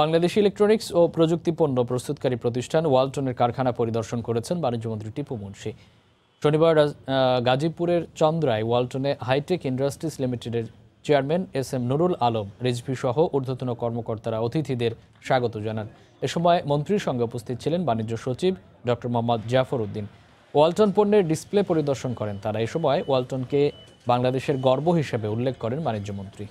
Bangladesh electronics ও প্রযুক্তি পণ্য প্রস্তুতকারী প্রতিষ্ঠান ওয়ালটনের কারখানা পরিদর্শন করেছেন বাণিজ্যমন্ত্রী টিপু মুন্সি শনিবার গাজীপুরের চন্দ্রায় ওয়ালটনে হাইটেক ইন্ডাস্ট্রিজ লিমিটেডের chairman S M Nurul Alam Rizvi সহ ঊর্ধ্বতন কর্মকর্তারা অতিথিদের স্বাগত জানান এ সময় মন্ত্রীর সঙ্গে উপস্থিত ছিলেন বাণিজ্য সচিব ডক্টর মোহাম্মদ জাফর উদ্দিন ওয়ালটন পণ্যের ডিসপ্লে পরিদর্শন করেন তারা এ সময় ওয়ালটনকে বাংলাদেশের গর্ব হিসেবে উল্লেখ করেন বাণিজ্যমন্ত্রী